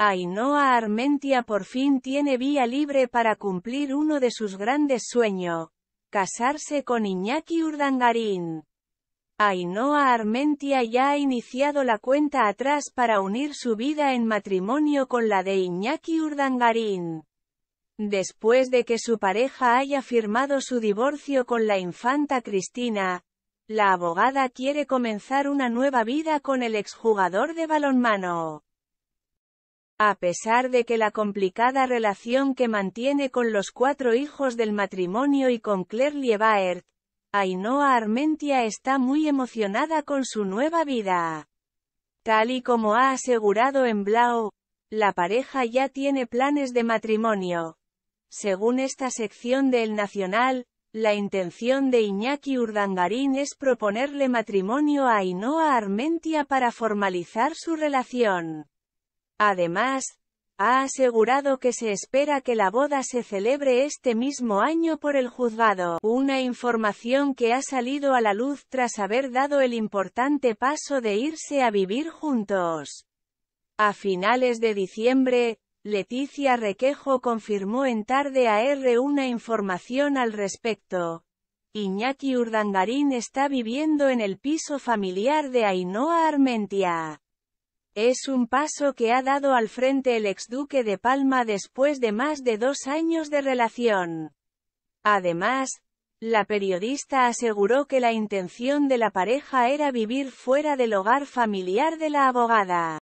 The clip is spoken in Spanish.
Ainhoa Armentia por fin tiene vía libre para cumplir uno de sus grandes sueños, casarse con Iñaki Urdangarín. Ainhoa Armentia ya ha iniciado la cuenta atrás para unir su vida en matrimonio con la de Iñaki Urdangarín. Después de que su pareja haya firmado su divorcio con la infanta Cristina, la abogada quiere comenzar una nueva vida con el exjugador de balonmano. A pesar de que la complicada relación que mantiene con los cuatro hijos del matrimonio y con Claire Liebaert, Ainhoa Armentia está muy emocionada con su nueva vida. Tal y como ha asegurado en Blau, la pareja ya tiene planes de matrimonio. Según esta sección de El Nacional, la intención de Iñaki Urdangarín es proponerle matrimonio a Ainhoa Armentia para formalizar su relación. Además, ha asegurado que se espera que la boda se celebre este mismo año por el juzgado, una información que ha salido a la luz tras haber dado el importante paso de irse a vivir juntos. A finales de diciembre, Leticia Requejo confirmó en tarde a una información al respecto. Iñaki Urdangarín está viviendo en el piso familiar de Ainhoa Armentia. Es un paso que ha dado al frente el exduque de Palma después de más de dos años de relación. Además, la periodista aseguró que la intención de la pareja era vivir fuera del hogar familiar de la abogada.